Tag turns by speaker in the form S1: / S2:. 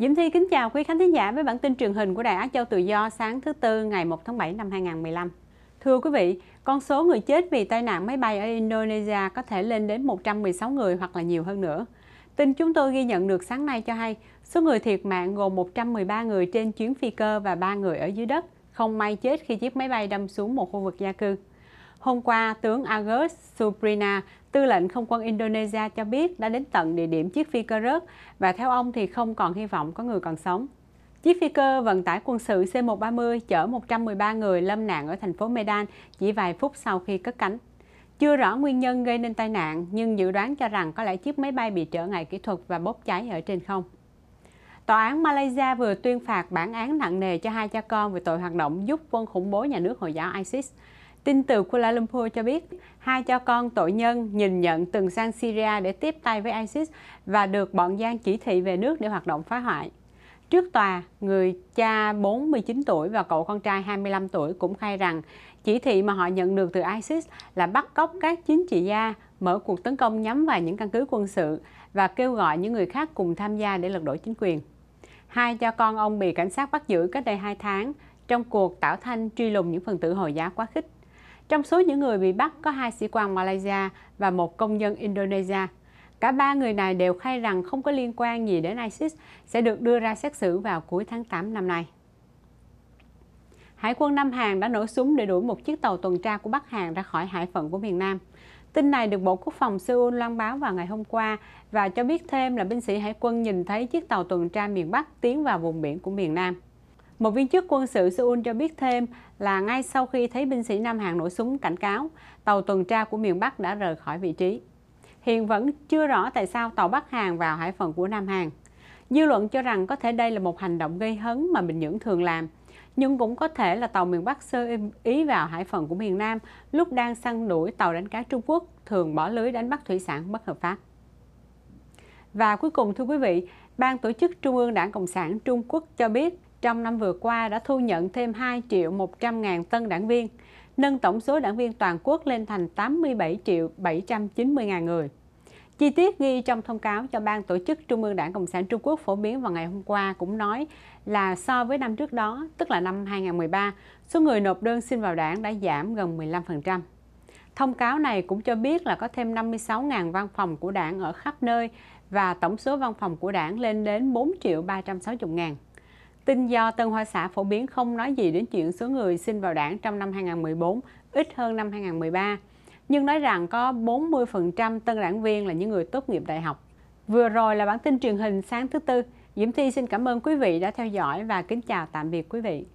S1: Diễm Thi kính chào quý khán thính giả với bản tin truyền hình của Đài Á Châu Tự Do sáng thứ Tư ngày 1 tháng 7 năm 2015. Thưa quý vị, con số người chết vì tai nạn máy bay ở Indonesia có thể lên đến 116 người hoặc là nhiều hơn nữa. Tin chúng tôi ghi nhận được sáng nay cho hay, số người thiệt mạng gồm 113 người trên chuyến phi cơ và 3 người ở dưới đất, không may chết khi chiếc máy bay đâm xuống một khu vực gia cư. Hôm qua, tướng Agus Suprina, tư lệnh không quân Indonesia cho biết đã đến tận địa điểm chiếc phi cơ rớt và theo ông thì không còn hy vọng có người còn sống. Chiếc phi cơ vận tải quân sự C-130 chở 113 người lâm nạn ở thành phố Medan chỉ vài phút sau khi cất cánh. Chưa rõ nguyên nhân gây nên tai nạn, nhưng dự đoán cho rằng có lẽ chiếc máy bay bị trở ngại kỹ thuật và bốc cháy ở trên không. Tòa án Malaysia vừa tuyên phạt bản án nặng nề cho hai cha con về tội hoạt động giúp quân khủng bố nhà nước Hồi giáo ISIS. Tin từ Kuala Lumpur cho biết, hai cha con tội nhân nhìn nhận từng sang Syria để tiếp tay với ISIS và được bọn gian chỉ thị về nước để hoạt động phá hoại. Trước tòa, người cha 49 tuổi và cậu con trai 25 tuổi cũng khai rằng chỉ thị mà họ nhận được từ ISIS là bắt cóc các chính trị gia, mở cuộc tấn công nhắm vào những căn cứ quân sự và kêu gọi những người khác cùng tham gia để lật đổ chính quyền. Hai cha con ông bị cảnh sát bắt giữ cách đây 2 tháng trong cuộc tảo thanh truy lùng những phần tử Hồi giáo quá khích. Trong số những người bị bắt có hai sĩ quan Malaysia và một công dân Indonesia. Cả ba người này đều khai rằng không có liên quan gì đến ISIS sẽ được đưa ra xét xử vào cuối tháng 8 năm nay. Hải quân Nam Hàn đã nổ súng để đuổi một chiếc tàu tuần tra của Bắc Hàn ra khỏi hải phận của miền Nam. Tin này được Bộ Quốc phòng Seoul loan báo vào ngày hôm qua và cho biết thêm là binh sĩ hải quân nhìn thấy chiếc tàu tuần tra miền Bắc tiến vào vùng biển của miền Nam. Một viên chức quân sự Seoul cho biết thêm là ngay sau khi thấy binh sĩ Nam Hàn nổ súng cảnh cáo, tàu tuần tra của miền Bắc đã rời khỏi vị trí. Hiện vẫn chưa rõ tại sao tàu Bắc Hàn vào hải phận của Nam Hàn. Dư luận cho rằng có thể đây là một hành động gây hấn mà Bình Nhưỡng thường làm, nhưng cũng có thể là tàu miền Bắc sơ ý vào hải phận của miền Nam lúc đang săn đuổi tàu đánh cá Trung Quốc thường bỏ lưới đánh bắt thủy sản bất hợp pháp. Và cuối cùng thưa quý vị, Ban tổ chức Trung ương Đảng Cộng sản Trung Quốc cho biết trong năm vừa qua đã thu nhận thêm 2 triệu 100 ngàn tân đảng viên, nâng tổng số đảng viên toàn quốc lên thành 87 triệu 790 ngàn người. Chi tiết ghi trong thông cáo cho Ban Tổ chức Trung ương Đảng Cộng sản Trung Quốc phổ biến vào ngày hôm qua cũng nói là so với năm trước đó, tức là năm 2013, số người nộp đơn xin vào đảng đã giảm gần 15%. Thông cáo này cũng cho biết là có thêm 56.000 văn phòng của đảng ở khắp nơi và tổng số văn phòng của đảng lên đến 4 triệu 360 ngàn. Tin do Tân Hoa Xã phổ biến không nói gì đến chuyện số người xin vào đảng trong năm 2014 ít hơn năm 2013, nhưng nói rằng có 40% tân đảng viên là những người tốt nghiệp đại học. Vừa rồi là bản tin truyền hình sáng thứ tư. Diễm Thi xin cảm ơn quý vị đã theo dõi và kính chào tạm biệt quý vị.